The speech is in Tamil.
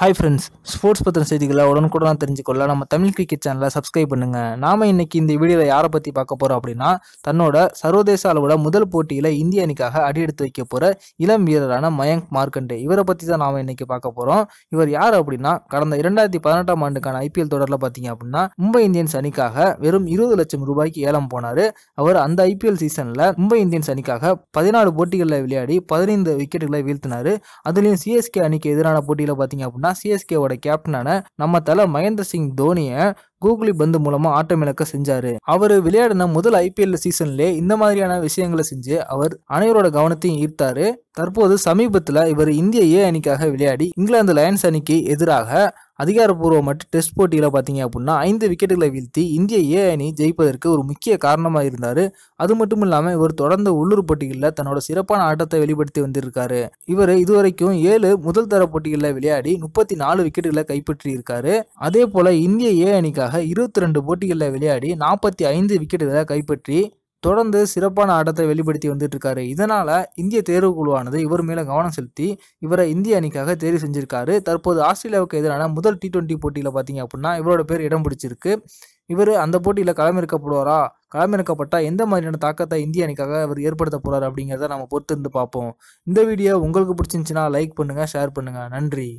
ஹாய் ஃப்ரெண்ட்ஸ் ஸ்போர்ட்ஸ் பற்றின செய்திகளை உடனுக்குடன் தெரிஞ்சுக்கொள்ள நம்ம தமிழ் கிரிக்கெட் சேனலை சப்ஸ்கிரைப் பண்ணுங்கள் நாம் இன்றைக்கி இந்த வீடியோவில் யாரை பற்றி பார்க்க போகிறோம் அப்படின்னா தன்னோட சர்வதேச அளவோட முதல் போட்டியில் இந்திய அணிக்காக அடி எடுத்து வைக்க போகிற இளம் வீரரான மயங்க் மார்க்கண்டே இவரை பற்றி தான் நாம் இன்றைக்கி பார்க்க போகிறோம் இவர் யார் அப்படின்னா கடந்த இரண்டாயிரத்தி பதினெட்டாம் ஆண்டுக்கான ஐபிஎல் தொடரில் பார்த்தீங்க அப்படின்னா மும்பை இந்தியன்ஸ் அணிக்காக வெறும் இருபது லட்சம் ரூபாய்க்கு ஏலம் போனார் அவர் அந்த ஐபிஎல் சீசனில் மும்பை இந்தியன்ஸ் அணிக்காக பதினாலு போட்டிகளில் விளையாடி பதினைந்து விக்கெட்டுகளை வீழ்த்தினார் அதுலேயும் சிஎஸ்கே அணிக்கு எதிரான போட்டியில் பார்த்தீங்க அப்படின்னா பார்த்தோம்னா சிஎஸ்கேவோட கேப்டனான நம்ம தலை மகேந்திர சிங் தோனியை கூகுளி பந்து மூலமா ஆட்டமிழக்க செஞ்சாரு அவர் விளையாடின முதல் ஐபிஎல் சீசன்ல இந்த மாதிரியான விஷயங்களை செஞ்சு அவர் அனைவரோட கவனத்தையும் ஈர்த்தாரு தற்போது சமீபத்தில் இவர் இந்திய ஏ அணிக்காக விளையாடி இங்கிலாந்து லயன்ஸ் அணிக்கு எதிராக அதிகாரப்பூர்வமற்ற டெஸ்ட் போட்டியில் பார்த்தீங்க அப்படின்னா ஐந்து விக்கெட்டுகளை வீழ்த்தி இந்திய ஏ அணி ஜெயிப்பதற்கு ஒரு முக்கிய காரணமாக இருந்தார் அது மட்டும் இல்லாமல் இவர் தொடர்ந்து உள்ளூர் போட்டிகளில் தன்னோட சிறப்பான ஆட்டத்தை வெளிப்படுத்தி வந்திருக்காரு இவர் இதுவரைக்கும் ஏழு முதல் தர போட்டிகளில் விளையாடி முப்பத்தி நாலு விக்கெட்டுகளை கைப்பற்றி அதே போல இந்திய ஏ அணிக்காக இருபத்தி ரெண்டு போட்டிகளில் விளையாடி நாற்பத்தி ஐந்து விக்கெட்டுகளை கைப்பற்றி தொடர்ந்து சிறப்பான ஆட்டத்தை வெளிப்படுத்தி வந்துட்டு இருக்காரு இதனால இந்திய தேர்வு குழுவானது இவர் மேல கவனம் செலுத்தி இவரை இந்திய அணிக்காக தேர்வு செஞ்சிருக்காரு தற்போது ஆஸ்திரேலியாவுக்கு எதிரான முதல் டி ட்வெண்ட்டி போட்டியில் பார்த்தீங்க அப்படின்னா இவரோட பேர் இடம் பிடிச்சிருக்கு இவர் அந்த போட்டியில் களமிறக்கப்படுவாரா களமிறக்கப்பட்டால் எந்த மாதிரியான தாக்கத்தை இந்திய அணிக்காக இவர் ஏற்படுத்த போகிறார் அப்படிங்கிறத நம்ம பொறுத்திருந்து பார்ப்போம் இந்த வீடியோ உங்களுக்கு பிடிச்சிருந்துச்சுன்னா லைக் பண்ணுங்கள் ஷேர் பண்ணுங்கள் நன்றி